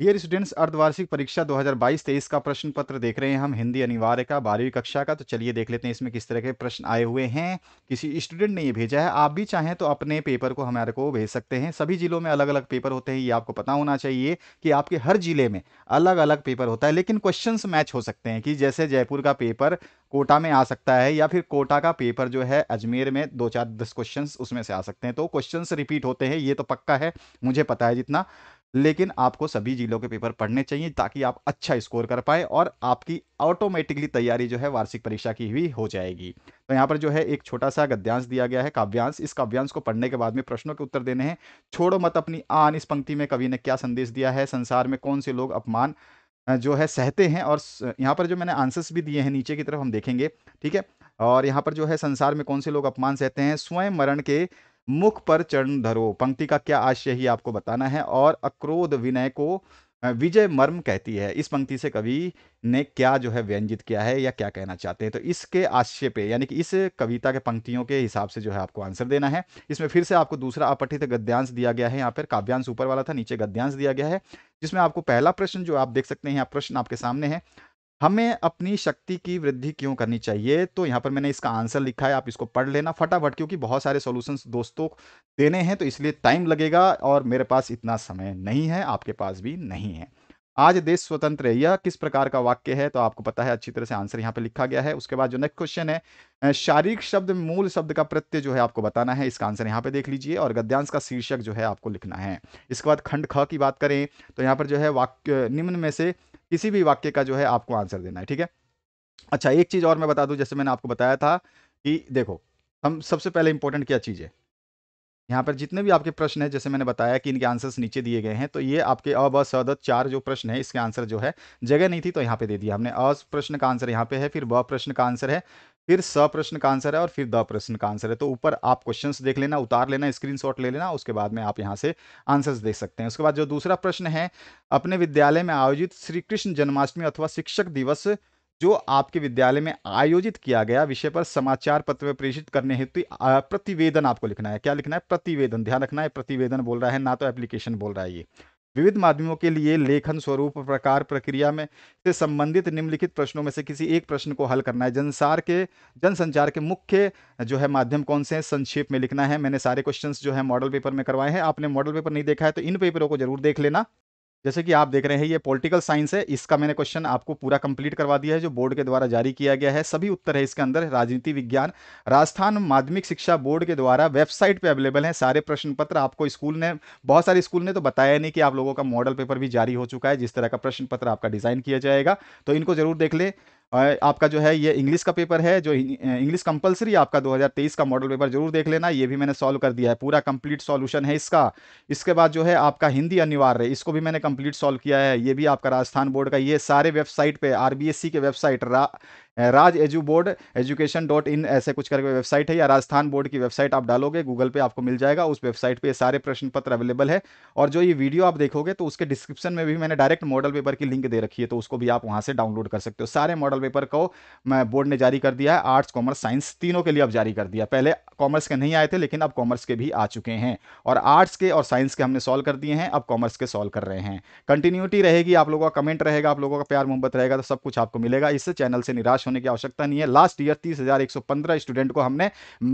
dear students अर्धवार्षिक परीक्षा 2022-23 का प्रश्न पत्र देख रहे हैं हम हिंदी अनिवार्य का बारहवीं कक्षा का तो चलिए देख लेते हैं इसमें किस तरह के प्रश्न आए हुए हैं किसी स्टूडेंट ने ये भेजा है आप भी चाहें तो अपने पेपर को हमारे को भेज सकते हैं सभी जिलों में अलग अलग पेपर होते हैं ये आपको पता होना चाहिए कि आपके हर जिले में अलग अलग पेपर होता है लेकिन क्वेश्चन मैच हो सकते हैं कि जैसे जयपुर का पेपर कोटा में आ सकता है या फिर कोटा का पेपर जो है अजमेर में दो चार दस क्वेश्चन उसमें से आ सकते हैं तो क्वेश्चन रिपीट होते हैं ये तो पक्का है मुझे पता है जितना लेकिन आपको सभी जिलों के पेपर पढ़ने चाहिए ताकि आप अच्छा स्कोर कर पाए और आपकी ऑटोमेटिकली तैयारी जो है वार्षिक परीक्षा की भी हो जाएगी तो यहाँ पर जो है एक छोटा सा गद्यांश दिया गया है काव्यांश इस काव्यांश को पढ़ने के बाद में प्रश्नों के उत्तर देने हैं छोड़ो मत अपनी आन इस पंक्ति में कवि ने क्या संदेश दिया है संसार में कौन से लोग अपमान जो है सहते हैं और यहाँ पर जो मैंने आंसर्स भी दिए हैं नीचे की तरफ हम देखेंगे ठीक है और यहाँ पर जो है संसार में कौन से लोग अपमान सहते हैं स्वयं मरण के मुख पर चरण धरो पंक्ति का क्या आशय ही आपको बताना है और अक्रोध विनय को विजय मर्म कहती है इस पंक्ति से कवि ने क्या जो है व्यंजित किया है या क्या कहना चाहते हैं तो इसके आशय पे यानी कि इस कविता के पंक्तियों के हिसाब से जो है आपको आंसर देना है इसमें फिर से आपको दूसरा अपठित गद्यांश दिया गया है यहाँ पर काव्यांश ऊपर वाला था नीचे गद्यांश दिया गया है जिसमें आपको पहला प्रश्न जो आप देख सकते हैं यहाँ प्रश्न आपके सामने है हमें अपनी शक्ति की वृद्धि क्यों करनी चाहिए तो यहाँ पर मैंने इसका आंसर लिखा है आप इसको पढ़ लेना फटाफट क्योंकि बहुत सारे सॉल्यूशंस दोस्तों देने हैं तो इसलिए टाइम लगेगा और मेरे पास इतना समय नहीं है आपके पास भी नहीं है आज देश स्वतंत्र है यह किस प्रकार का वाक्य है तो आपको पता है अच्छी तरह से आंसर यहाँ पर लिखा गया है उसके बाद जो नेक्स्ट क्वेश्चन है शारीरिक शब्द मूल शब्द का प्रत्यय जो है आपको बताना है इसका आंसर यहाँ पे देख लीजिए और गद्यांश का शीर्षक जो है आपको लिखना है इसके बाद खंड ख की बात करें तो यहाँ पर जो है वाक्य निम्न में से किसी भी वाक्य का जो है आपको आंसर देना है ठीक है अच्छा एक चीज़ और मैं बता दूं जैसे मैंने आपको बताया था कि देखो हम सबसे पहले इंपॉर्टेंट क्या चीज़ है यहाँ पर जितने भी आपके प्रश्न है जैसे मैंने बताया कि इनके आंसर्स नीचे दिए गए हैं तो ये आपके अब असदत चार जो प्रश्न है इसके आंसर जो है जगह नहीं थी तो यहाँ पे दे दिया हमने अस प्रश्न का आंसर यहाँ पे है फिर ब प्रश्न का आंसर है फिर स प्रश्न का आंसर है और फिर द प्रश्न का आंसर है तो ऊपर आप क्वेश्चन देख लेना उतार लेना स्क्रीनशॉट ले लेना उसके बाद में आप यहाँ से आंसर्स देख सकते हैं उसके बाद जो दूसरा प्रश्न है अपने विद्यालय में आयोजित श्री कृष्ण जन्माष्टमी अथवा शिक्षक दिवस जो आपके विद्यालय में आयोजित किया गया विषय पर समाचार पत्र में प्रेषित करने हेतु प्रतिवेदन आपको लिखना है क्या लिखना है प्रतिवेदन ध्यान रखना है प्रतिवेदन बोल रहा है ना तो एप्लीकेशन बोल रहा है ये विविध माध्यमों के लिए लेखन स्वरूप प्रकार प्रक्रिया में से संबंधित निम्नलिखित प्रश्नों में से किसी एक प्रश्न को हल करना है जनसार के जनसंचार के मुख्य जो है माध्यम कौन से हैं संक्षेप में लिखना है मैंने सारे क्वेश्चन जो है मॉडल पेपर में करवाए हैं आपने मॉडल पेपर नहीं देखा है तो इन पेपरों को जरूर देख लेना जैसे कि आप देख रहे हैं ये पॉलिटिकल साइंस है इसका मैंने क्वेश्चन आपको पूरा कंप्लीट करवा दिया है जो बोर्ड के द्वारा जारी किया गया है सभी उत्तर है इसके अंदर राजनीति विज्ञान राजस्थान माध्यमिक शिक्षा बोर्ड के द्वारा वेबसाइट पे अवेलेबल है सारे प्रश्न पत्र आपको स्कूल ने बहुत सारे स्कूल ने तो बताया नहीं कि आप लोगों का मॉडल पेपर भी जारी हो चुका है जिस तरह का प्रश्न पत्र आपका डिजाइन किया जाएगा तो इनको जरूर देख ले आपका जो है ये इंग्लिश का पेपर है जो इंग्लिश कंपलसरी आपका 2023 का मॉडल पेपर जरूर देख लेना ये भी मैंने सॉल्व कर दिया है पूरा कंप्लीट सॉल्यूशन है इसका इसके बाद जो है आपका हिंदी अनिवार्य है इसको भी मैंने कंप्लीट सॉल्व किया है ये भी आपका राजस्थान बोर्ड का ये सारे वेबसाइट पर आर के website Raj edu board education dot in ऐसे कुछ करके वेबसाइट है या राजस्थान बोर्ड की वेबसाइट आप डालोगे गूगल पे आपको मिल जाएगा उस वेबसाइट पे सारे प्रश्न पत्र अवेलेबल है और जो ये वीडियो आप देखोगे तो उसके डिस्क्रिप्शन में भी मैंने डायरेक्ट मॉडल पेपर की लिंक दे रखी है तो उसको भी आप वहाँ से डाउनलोड कर सकते हो सारे मॉडल पेपर को बोर्ड ने जारी कर दिया है आर्ट्स कॉमर्स साइंस तीनों के लिए अब जारी कर दिया पहले कॉमर्स के नहीं आए थे लेकिन अब कॉमर्स के भी आ चुके हैं और आर्ट्स के और साइंस के हमने सॉल्व कर दिए हैं अब कॉमर्स के सॉल्व कर रहे हैं कंटिन्यूटी रहेगी आप लोगों का कमेंट रहेगा आप लोगों का प्यार मोहब्बत रहेगा तो सब कुछ आपको मिलेगा इससे चैनल से निराश होने की आवश्यकता नहीं है लास्ट ईयर तीस हजार एक सौ पंद्रह स्टूडेंट को हमने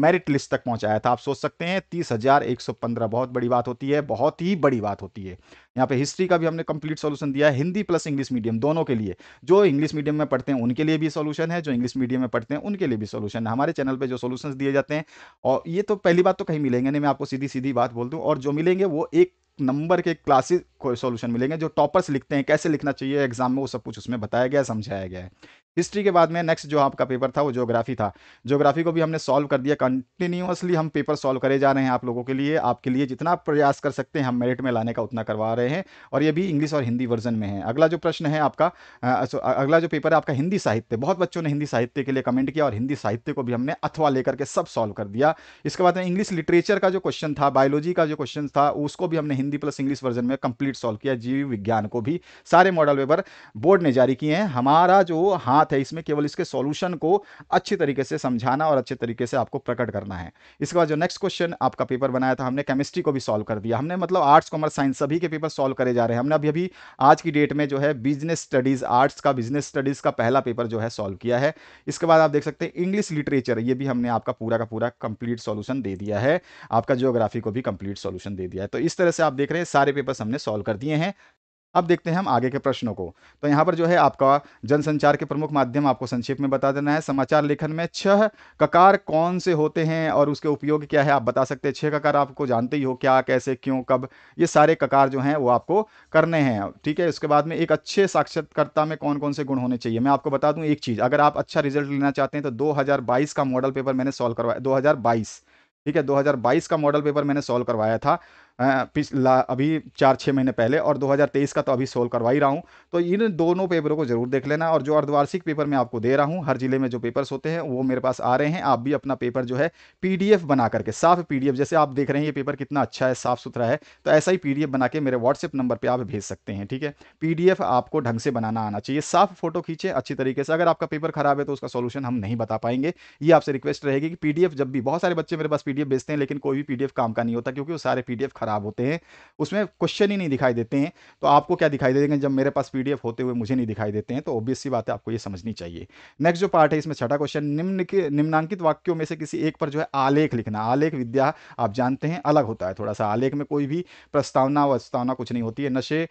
मेरिट लिस्ट तक पहुंचाया था आप सोच सकते हैं तीस हजार एक सौ पंद्रह बहुत बड़ी बात होती है बहुत ही बड़ी बात होती है यहाँ पे हिस्ट्री का भी हमने कंप्लीट सोल्यूशन दिया है हिंदी प्लस इंग्लिश मीडियम दोनों के लिए जो इंग्लिश मीडियम में पढ़ते हैं उनके लिए भी सोल्यूशन है जो इंग्लिश मीडियम में पढ़ते हैं उनके लिए भी सोल्यूशन है हमारे चैनल पर जो सोल्यूशन दिए जाते हैं और ये तो पहली बात तो कहीं मिलेंगे नहीं मैं आपको सीधी सीधी बात बोल दूँ और जो मिलेंगे वो एक नंबर के क्लासेस को सॉल्यूशन मिलेंगे जो टॉपर्स लिखते हैं कैसे लिखना चाहिए एग्जाम में वो सब कुछ उसमें बताया गया समझाया गया है हिस्ट्री के बाद में नेक्स्ट जो आपका पेपर था वो ज्योग्राफी था ज्योग्राफी को भी हमने सॉल्व कर दिया कंटिन्यूसली हम पेपर सॉल्व करे जा रहे हैं आप लोगों के लिए आपके लिए जितना प्रयास कर सकते हैं हम मेरिट में लाने का उतना करवा रहे हैं और ये भी इंग्लिश और हिंदी वर्जन में है अगला जो प्रश्न है आपका अगला जो पेपर है आपका हिंदी साहित्य बहुत बच्चों ने हिंदी साहित्य के लिए कमेंट किया और हिंदी साहित्य को भी हमने अथवा लेकर के सब सॉल्व कर दिया इसके बाद में इंग्लिश लिटरेचर का जो क्वेश्चन था बायोलॉजी का जो क्वेश्चन था उसको भी हमने हिंदी प्लस इंग्लिश वर्जन में कंप्लीट सॉल्व किया जीव विज्ञान को भी सारे मॉडल पेपर बोर्ड ने जारी किए हैं हमारा जो हाथ बात है इसमें केवल इसके सॉल्यूशन को अच्छी तरीके से समझाना और अच्छे तरीके से आपको प्रकट करना है इसके बाद जो नेक्स्ट क्वेश्चन आपका पेपर बनाया था हमने केमिस्ट्री को भी सॉल्व कर दिया हमने मतलब आर्ट्स कॉमर्स साइंस सभी के पेपर सॉल्व करे जा रहे हैं हमने अभी अभी आज की डेट में जो है बिजनेस स्टडीज़ आर्ट्स का बिजनेस स्टडीज़ का पहला पेपर जो है सॉल्व किया है इसके बाद आप देख सकते हैं इंग्लिश लिटरेचर ये भी हमने आपका पूरा का पूरा कंप्लीट सोल्यूशन दे दिया है आपका जियोग्राफी को भी कंप्लीट सोल्यूशन दे दिया है तो इस तरह से आप देख रहे हैं सारे पेपर हमने सोल्व कर दिए हैं अब देखते हैं हम आगे के प्रश्नों को तो यहाँ पर जो है आपका जनसंचार के प्रमुख माध्यम आपको संक्षेप में बता देना है समाचार लेखन में छह ककार कौन से होते हैं और उसके उपयोग क्या है आप बता सकते हैं छह ककार आपको जानते ही हो क्या कैसे क्यों कब ये सारे ककार जो हैं वो आपको करने हैं ठीक है उसके बाद में एक अच्छे साक्षरकर्ता में कौन कौन से गुण होने चाहिए मैं आपको बता दूं एक चीज़ अगर आप अच्छा रिजल्ट लेना चाहते हैं तो दो का मॉडल पेपर मैंने सॉल्व करवाया दो ठीक है 2022 का मॉडल पेपर मैंने सॉल्व करवाया था पिछला अभी चार छः महीने पहले और 2023 का तो अभी सोल्व करवा ही रहा हूँ तो इन दोनों पेपरों को जरूर देख लेना और जो अर्धवार्षिक पेपर मैं आपको दे रहा हूँ हर जिले में जो पेपर्स होते हैं वो मेरे पास आ रहे हैं आप भी अपना पेपर जो है पी बना करके साफ पी जैसे आप देख रहे हैं ये पेपर कितना अच्छा है साफ सुथरा है तो ऐसा ही पी बना के मेरे व्हाट्सएप नंबर पर आप भेज सकते हैं ठीक है पी आपको ढंग से बनाना आना चाहिए साफ फोटो खींचे अच्छी तरीके से अगर आपका पेपर खराब है तो उसका सोल्यूशन हम नहीं बता पाएंगे ये आपसे रिक्वेस्ट रहेगी कि पी जब भी बहुत सारे बच्चे मेरे पास पी भेजते हैं लेकिन कोई भी पी काम का नहीं होता क्योंकि वो सारे पी ख़राब होते हैं उसमें क्वेश्चन ही नहीं दिखाई देते हैं तो आपको क्या दिखाई देंगे जब मेरे पास पीडीएफ होते हुए मुझे नहीं दिखाई देते हैं तो ऑब्वियस सी बात है आपको ये समझनी चाहिए नेक्स्ट जो पार्ट है इसमें छठा क्वेश्चन निम्न के निम्नांकित वाक्यों में से किसी एक पर जो है आलेख लिखना आलेख विद्या आप जानते हैं अलग होता है थोड़ा सा आलेख में कोई भी प्रस्तावना वस्तावना कुछ नहीं होती है नशे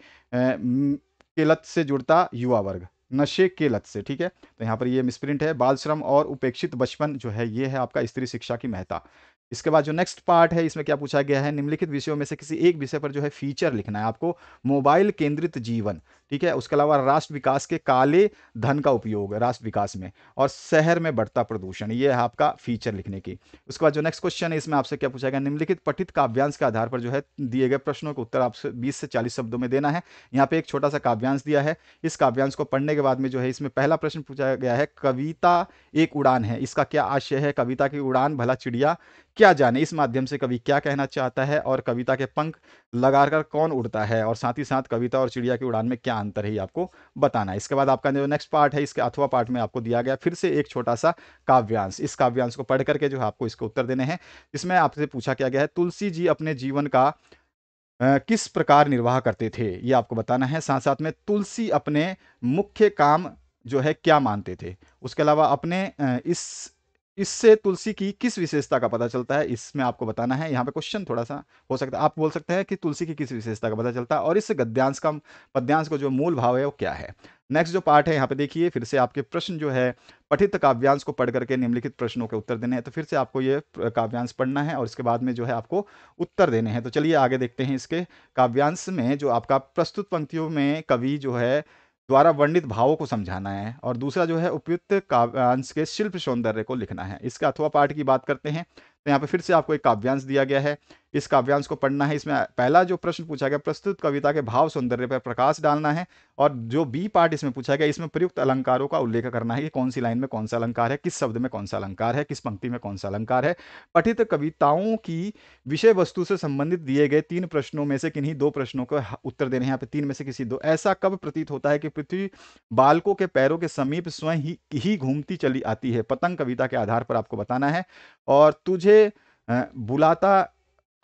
के लत से जुड़ता युवा वर्ग नशे के लत से ठीक है तो यहाँ पर ये मिसप्रिंट है बाल श्रम और उपेक्षित बचपन जो है ये है आपका स्त्री शिक्षा की महत्ता इसके बाद जो नेक्स्ट पार्ट है इसमें क्या पूछा गया है निम्नलिखित विषयों में से किसी एक विषय पर जो है फीचर लिखना है आपको मोबाइल केंद्रित जीवन ठीक है उसके अलावा राष्ट्र विकास के काले धन का उपयोग राष्ट्र विकास में और शहर में बढ़ता प्रदूषण ये है आपका फीचर लिखने की उसके बाद जो नेक्स्ट क्वेश्चन है इसमें आपसे क्या पूछा गया निम्नलिखित पठित काव्यांश के आधार पर जो है दिए गए प्रश्नों का उत्तर आपसे बीस से चालीस शब्दों में देना है यहाँ पे एक छोटा सा काव्यांश दिया है इस काव्यांश को पढ़ने के बाद में जो है इसमें पहला प्रश्न पूछा गया है कविता एक उड़ान है इसका क्या आशय है कविता की उड़ान भला चिड़िया क्या जाने इस माध्यम से कवि क्या कहना चाहता है और कविता के पंख लगाकर कौन उड़ता है और साथ ही साथ कविता और चिड़िया की उड़ान में क्या अंतर है आपको बताना है इसके बाद आपका जो नेक्स्ट पार्ट है इसके अथवा पार्ट में आपको दिया गया फिर से एक छोटा सा काव्यांश इस काव्यांश को पढ़ करके जो है आपको इसके उत्तर देने हैं इसमें आपसे पूछा क्या गया है तुलसी जी अपने जीवन का किस प्रकार निर्वाह करते थे ये आपको बताना है साथ साथ में तुलसी अपने मुख्य काम जो है क्या मानते थे उसके अलावा अपने इस इससे तुलसी की किस विशेषता का पता चलता है इसमें आपको बताना है यहाँ पे क्वेश्चन थोड़ा सा हो सकता है आप बोल सकते हैं कि तुलसी की किस विशेषता का पता चलता है और इस गद्यांश का पद्यांश का जो मूल भाव है वो क्या है नेक्स्ट जो पार्ट है यहाँ पे देखिए फिर से आपके प्रश्न जो है पठित काव्यांश को पढ़ करके निम्नलिखित प्रश्नों के उत्तर देने हैं तो फिर से आपको ये काव्यांश पढ़ना है और इसके बाद में जो है आपको उत्तर देने हैं तो चलिए आगे देखते हैं इसके काव्यांश में जो आपका प्रस्तुत पंक्तियों में कवि जो है द्वारा वर्णित भावों को समझाना है और दूसरा जो है उपयुक्त काव्यांश के शिल्प सौंदर्य को लिखना है इसके अथवा पाठ की बात करते हैं तो यहाँ पे फिर से आपको एक काव्यांश दिया गया है इस काव्यांश को पढ़ना है इसमें पहला जो प्रश्न पूछा गया प्रस्तुत कविता के भाव सौंदर्य पर प्रकाश डालना है और जो बी पार्ट इसमें पूछा गया इसमें प्रयुक्त अलंकारों का उल्लेख करना है कि कौन सी लाइन में कौन सा अलंकार है किस शब्द में कौन सा अलंकार है किस पंक्ति में कौन सा अलंकार है पठित कविताओं की विषय वस्तु से संबंधित दिए गए तीन प्रश्नों में से किन्हीं दो प्रश्नों को उत्तर देने हैं यहाँ पे तीन में से किसी दो ऐसा कब प्रतीत होता है कि पृथ्वी बालकों के पैरों के समीप स्वयं ही, ही घूमती चली आती है पतंग कविता के आधार पर आपको बताना है और तुझे बुलाता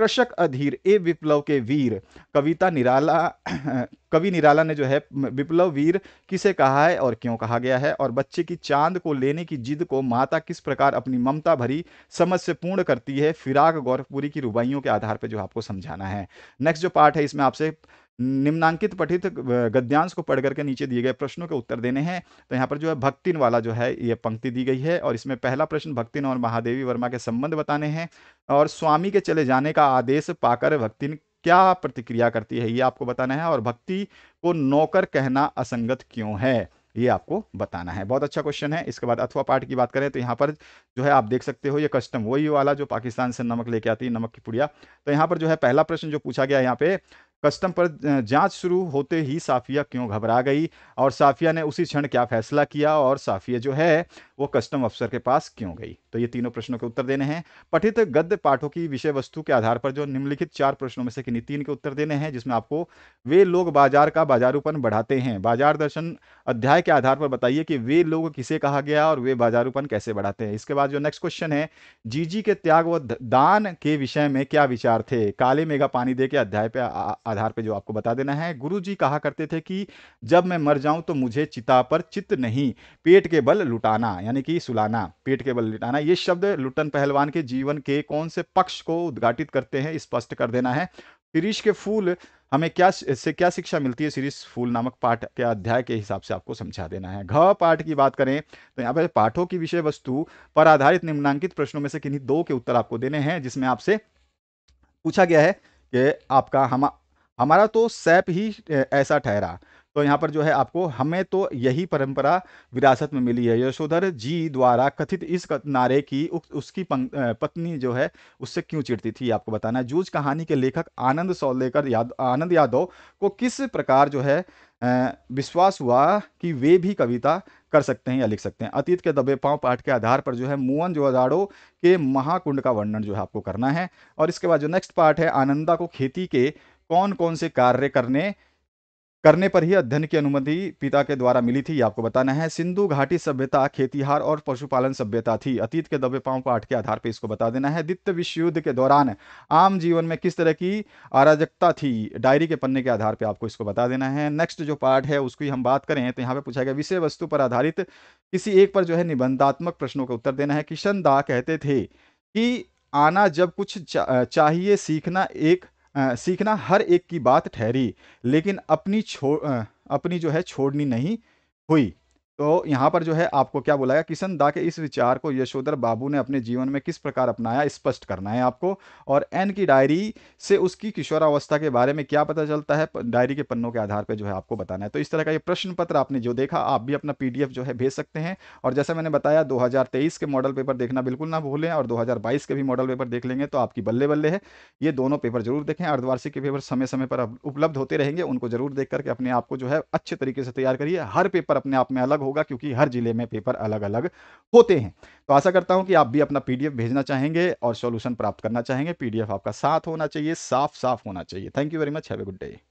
कृषक अधीर ए विप्लव के वीर कविता निराला कवि निराला ने जो है विप्लव वीर किसे कहा है और क्यों कहा गया है और बच्चे की चांद को लेने की जिद को माता किस प्रकार अपनी ममता भरी समझ से पूर्ण करती है फिराक गौरखपुरी की रुबाइयों के आधार पर जो आपको समझाना है नेक्स्ट जो पार्ट है इसमें आपसे निम्नांकित पठित गद्यांश को पढ़ करके नीचे दिए गए प्रश्नों के उत्तर देने हैं तो यहाँ पर जो है भक्तिन वाला जो है ये पंक्ति दी गई है और इसमें पहला प्रश्न भक्तिन और महादेवी वर्मा के संबंध बताने हैं और स्वामी के चले जाने का आदेश पाकर भक्तिन क्या प्रतिक्रिया करती है ये आपको बताना है और भक्ति को नौकर कहना असंगत क्यों है ये आपको बताना है बहुत अच्छा क्वेश्चन है इसके बाद अथवा पाठ की बात करें तो यहाँ पर जो है आप देख सकते हो ये कस्टम वही वाला जो पाकिस्तान से नमक लेके आती है नमक की पुड़िया तो यहाँ पर जो है पहला प्रश्न जो पूछा गया यहाँ पे कस्टम पर जांच शुरू होते ही साफिया क्यों घबरा गई और साफिया ने उसी क्षण क्या फैसला किया और साफिया जो है वो कस्टम अफसर के पास क्यों गई तो ये तीनों प्रश्नों के उत्तर देने हैं पठित गद्य पाठों की विषय वस्तु के आधार पर जो निम्नलिखित चार प्रश्नों में से किन्हीं तीन के उत्तर देने हैं जिसमें आपको वे लोग बाजार का बाजारूपन बढ़ाते हैं बाजार दर्शन अध्याय के आधार पर बताइए कि वे लोग किसे कहा गया और वे बाजारूपन कैसे बढ़ाते हैं इसके बाद जो नेक्स्ट क्वेश्चन है जीजी के त्याग व दान के विषय में क्या विचार थे काले मेघा पानी दे के अध्याय पर आधार पे जो आपको बता देना है गुरु जी कहा करते थे कि जब मैं मर जाऊं तो मुझे चिता पर चित्त नहीं पेट के बल लुटाना यानी कि सुलाना पेट के बल लुटाना ये शब्द लुटन पहलवान के जीवन के कौन से पक्ष को उद्घाटित करते हैं स्पष्ट कर देना है शिरीष के फूल हमें क्या से क्या शिक्षा मिलती है सीरीज फूल नामक पाठ के अध्याय के हिसाब से आपको समझा देना है घ पाठ की बात करें तो यहाँ पर पाठों की विषय वस्तु पर आधारित निम्नांकित प्रश्नों में से किन्हीं दो के उत्तर आपको देने हैं जिसमें आपसे पूछा गया है कि आपका हम हमारा तो सैप ही ऐसा ठहरा तो यहाँ पर जो है आपको हमें तो यही परंपरा विरासत में मिली है यशोधर जी द्वारा कथित इस नारे की उसकी पत्नी जो है उससे क्यों चिड़ती थी आपको बताना है जूझ कहानी के लेखक आनंद सौलेकर याद आनंद यादव को किस प्रकार जो है विश्वास हुआ कि वे भी कविता कर सकते हैं या लिख सकते हैं अतीत के दबे पाँव पाठ के आधार पर जो है मोहन जोजाड़ो के महाकुंड का वर्णन जो है आपको करना है और इसके बाद जो नेक्स्ट पार्ट है आनंदा को खेती के कौन कौन से कार्य करने करने पर ही अध्ययन की अनुमति पिता के द्वारा मिली थी आपको बताना है सिंधु घाटी सभ्यता खेतीहार और पशुपालन सभ्यता थी अतीत के दबे पांव पाठ के आधार पर इसको बता देना है द्वितीय विश्व युद्ध के दौरान आम जीवन में किस तरह की अराजकता थी डायरी के पन्ने के आधार पर आपको इसको बता देना है नेक्स्ट जो पार्ट है उसकी हम बात करें तो यहाँ पे पूछा गया विषय वस्तु पर आधारित किसी एक पर जो है निबंधात्मक प्रश्नों का उत्तर देना है किशन दा कहते थे कि आना जब कुछ चाहिए सीखना एक सीखना हर एक की बात ठहरी लेकिन अपनी छो अपनी जो है छोड़नी नहीं हुई तो यहाँ पर जो है आपको क्या बोला गया किशन दा के इस विचार को यशोधर बाबू ने अपने जीवन में किस प्रकार अपनाया स्पष्ट करना है आपको और एन की डायरी से उसकी किशोरावस्था के बारे में क्या पता चलता है डायरी के पन्नों के आधार पर जो है आपको बताना है तो इस तरह का ये प्रश्न पत्र आपने जो देखा आप भी अपना पी जो है भेज सकते हैं और जैसे मैंने बताया दो के मॉडल पेपर देखना बिल्कुल ना भूलें और दो के भी मॉडल पेपर देख लेंगे तो आपकी बल्ले बल्ले है ये दोनों पेपर जरूर देखें अर्धवार्षिक के पेपर समय समय पर उपलब्ध होते रहेंगे उनको जरूर देख करके अपने आप को जो है अच्छे तरीके से तैयार करिए हर पेपर अपने आप में अलग हो होगा क्योंकि हर जिले में पेपर अलग अलग होते हैं तो आशा करता हूं कि आप भी अपना पीडीएफ भेजना चाहेंगे और सॉल्यूशन प्राप्त करना चाहेंगे पीडीएफ आपका साथ होना चाहिए साफ साफ होना चाहिए thank you very much have a good day